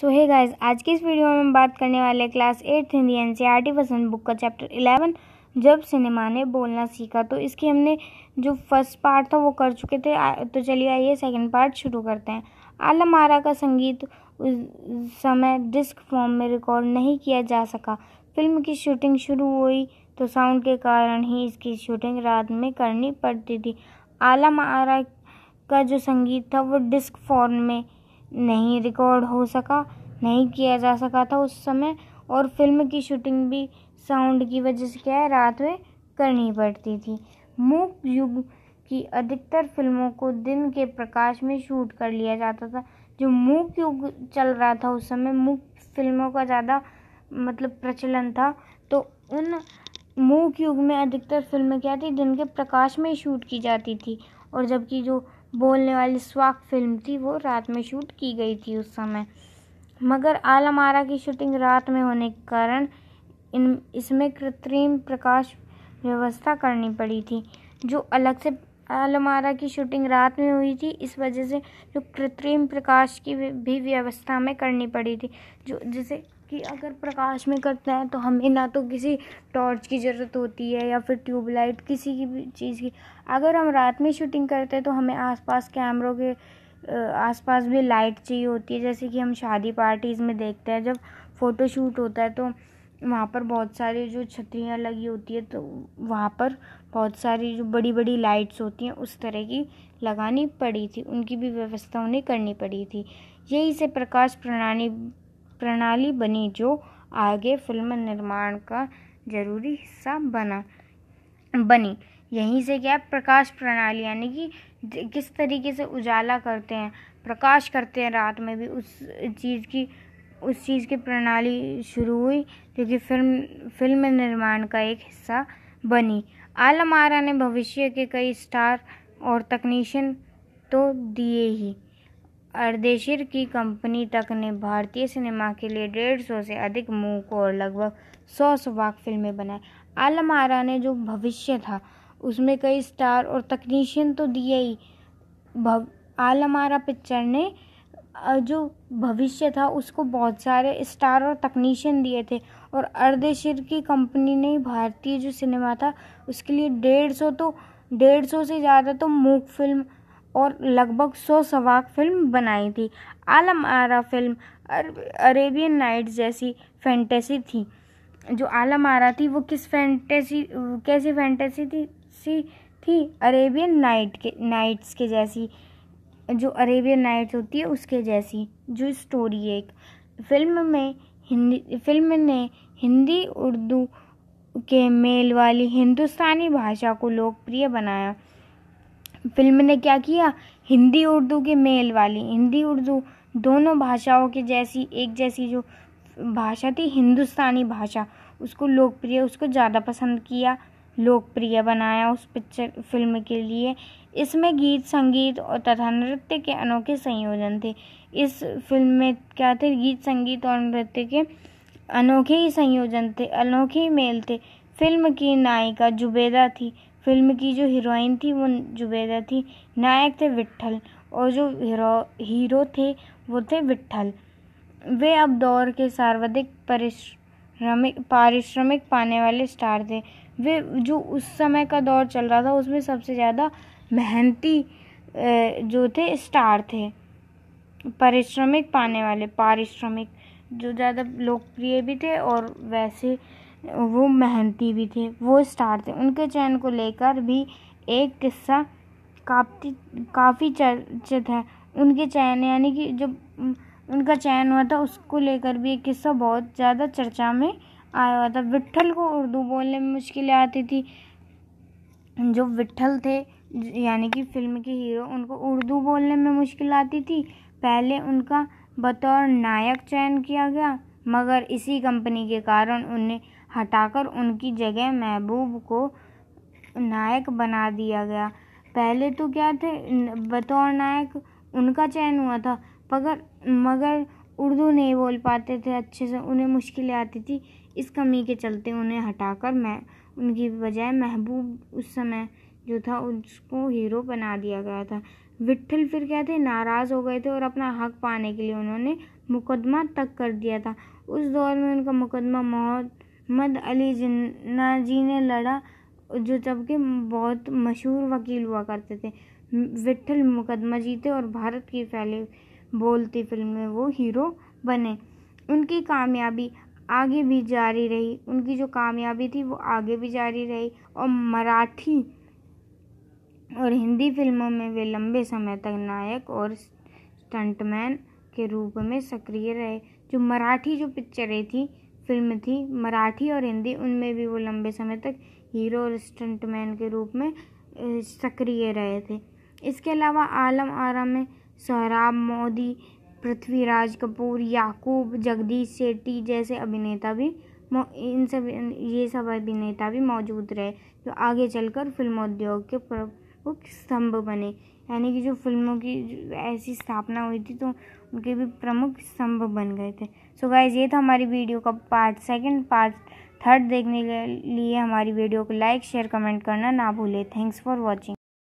सो है गाइज आज की इस वीडियो में हम बात करने वाले class eighth Hindi N C R T पसंद बुक का चैप्टर इलेवन जब सिनेमा ने बोलना सीखा तो इसकी हमने जो फर्स्ट पार्ट था वो कर चुके थे तो चलिए आइए सेकंड पार्ट शुरू करते हैं आरा का संगीत उस समय डिस्क फॉर्म में रिकॉर्ड नहीं किया जा सका फिल्म की शूटिंग शुरू हुई तो साउंड के कारण ही इसकी शूटिंग रात में करनी पड़ती थी आरा का जो संगीत था वो डिस्क फॉर्म में नहीं रिकॉर्ड हो सका नहीं किया जा सका था उस समय और फिल्म की शूटिंग भी साउंड की वजह से क्या है रात में करनी पड़ती थी मूक युग की अधिकतर फिल्मों को दिन के प्रकाश में शूट कर लिया जाता था जो मूक युग चल रहा था उस समय मूक फिल्मों का ज़्यादा मतलब प्रचलन था तो उन मूक युग में अधिकतर फिल्में क्या थी दिन के प्रकाश में शूट की जाती थी और जबकि जो बोलने वाली स्वाक फिल्म थी वो रात में शूट की गई थी उस समय मगर आलमारा की शूटिंग रात में होने के कारण इन इसमें कृत्रिम प्रकाश व्यवस्था करनी पड़ी थी जो अलग से आलमारा की शूटिंग रात में हुई थी इस वजह से जो कृत्रिम प्रकाश की भी व्यवस्था में करनी पड़ी थी जो जिसे कि अगर प्रकाश में करते हैं तो हमें ना तो किसी टॉर्च की ज़रूरत होती है या फिर ट्यूबलाइट किसी की भी चीज़ की अगर हम रात में शूटिंग करते हैं तो हमें आसपास कैमरों के आसपास भी लाइट चाहिए होती है जैसे कि हम शादी पार्टीज़ में देखते हैं जब फ़ोटो शूट होता है तो वहाँ पर बहुत सारी जो छतरियाँ लगी होती है तो वहाँ पर बहुत सारी जो बड़ी बड़ी लाइट्स होती हैं उस तरह की लगानी पड़ी थी उनकी भी व्यवस्था उन्हें करनी पड़ी थी यही से प्रकाश प्रणाली प्रणाली बनी जो आगे फिल्म निर्माण का ज़रूरी हिस्सा बना बनी यहीं से क्या प्रकाश प्रणाली यानी कि किस तरीके से उजाला करते हैं प्रकाश करते हैं रात में भी उस चीज़ की उस चीज़ की प्रणाली शुरू हुई जो कि फिल्म फिल्म निर्माण का एक हिस्सा बनी आलम आरा ने भविष्य के कई स्टार और तकनीशियन तो दिए ही अर्देशिर की कंपनी तक ने भारतीय सिनेमा के लिए डेढ़ सौ से अधिक मूक और लगभग सौ सुबाक फिल्में बनाई आलम आरा ने जो भविष्य था उसमें कई स्टार और तकनीशियन तो दिए ही भव आलम आरा पिक्चर ने जो भविष्य था उसको बहुत सारे स्टार और तकनीशियन दिए थे और अर्देशीर की कंपनी ने भारतीय जो सिनेमा था उसके लिए डेढ़ सौ तो डेढ़ सौ से ज़्यादा तो मूक फिल्म और लगभग सौ सवाक फिल्म बनाई थी Alam Ara film Arabian Nights जैसी फैंटेसी थी जो आलम आरा थी वो किस फैंटेसी कैसी फैंटेसी थी सी थी अरेबियन नाइट के नाइट्स के जैसी जो अरेबियन नाइट्स होती है उसके जैसी जो स्टोरी एक फिल्म में हिंदी फिल्म ने हिंदी उर्दू के मेल वाली हिंदुस्तानी भाषा को लोकप्रिय बनाया फिल्म ने क्या किया हिंदी उर्दू के मेल वाली हिंदी उर्दू दोनों भाषाओं के जैसी एक जैसी जो भाषा थी हिंदुस्तानी भाषा उसको लोकप्रिय उसको ज़्यादा पसंद किया लोकप्रिय बनाया उस पिक्चर फिल्म के लिए इसमें गीत संगीत और तथा नृत्य के अनोखे संयोजन थे इस फिल्म में क्या थे गीत संगीत और नृत्य के अनोखे ही संयोजन थे अनोखे ही मेल थे फिल्म की नायिका जुबेदा थी फिल्म की जो हीरोइन थी वो जुबेदा थी नायक थे विट्ठल और जो हीरो हीरो थे वो थे विट्ठल वे अब दौर के सर्वाधिक परिश्रमिक पारिश्रमिक पाने वाले स्टार थे वे जो उस समय का दौर चल रहा था उसमें सबसे ज़्यादा मेहनती जो थे स्टार थे परिश्रमिक पाने वाले पारिश्रमिक जो ज़्यादा लोकप्रिय भी थे और वैसे वो मेहनती भी थे वो स्टार थे उनके चयन को लेकर भी एक किस्सा काफ़ी काफ़ी चर्चित है उनके चयन यानी कि जब उनका चयन हुआ था उसको लेकर भी एक किस्सा बहुत ज़्यादा चर्चा में आया हुआ था विट्ठल को उर्दू बोलने में मुश्किलें आती थी जो विट्ठल थे यानी कि फिल्म के हीरो उनको उर्दू बोलने में मुश्किल आती थी पहले उनका बतौर नायक चयन किया गया मगर इसी कंपनी के कारण उन्हें हटाकर उनकी जगह महबूब को नायक बना दिया गया पहले तो क्या थे बतौर नायक उनका चयन हुआ था मगर मगर उर्दू नहीं बोल पाते थे अच्छे से उन्हें मुश्किलें आती थी इस कमी के चलते उन्हें हटाकर मैं उनकी बजाय महबूब उस समय जो था उसको हीरो बना दिया गया था विट्ठल फिर क्या थे नाराज़ हो गए थे और अपना हक पाने के लिए उन्होंने मुकदमा तक कर दिया था उस दौर में उनका मुकदमा मौत मद अली जिन्ना जी ने लड़ा जो जबकि बहुत मशहूर वकील हुआ करते थे विट्ठल मुकदमा जीते और भारत की पहली बोलती फिल्म में वो हीरो बने उनकी कामयाबी आगे भी जारी रही उनकी जो कामयाबी थी वो आगे भी जारी रही और मराठी और हिंदी फिल्मों में वे लंबे समय तक नायक और स्टंटमैन के रूप में सक्रिय रहे जो मराठी जो पिक्चरें थी फिल्म थी मराठी और हिंदी उनमें भी वो लंबे समय तक हीरो और स्टंटमैन के रूप में सक्रिय रहे थे इसके अलावा आलम आरा में सहराब मोदी पृथ्वीराज कपूर याकूब जगदीश सेट्टी जैसे अभिनेता भी इन सब ये सब अभिनेता भी मौजूद रहे जो आगे चलकर फिल्म उद्योग के प्रमुख स्तंभ बने यानी कि जो फिल्मों की ऐसी स्थापना हुई थी तो उनके भी प्रमुख स्तंभ बन गए थे सो so गाइज ये था हमारी वीडियो का पार्ट सेकंड पार्ट थर्ड देखने के लिए हमारी वीडियो को लाइक शेयर कमेंट करना ना भूले थैंक्स फॉर वॉचिंग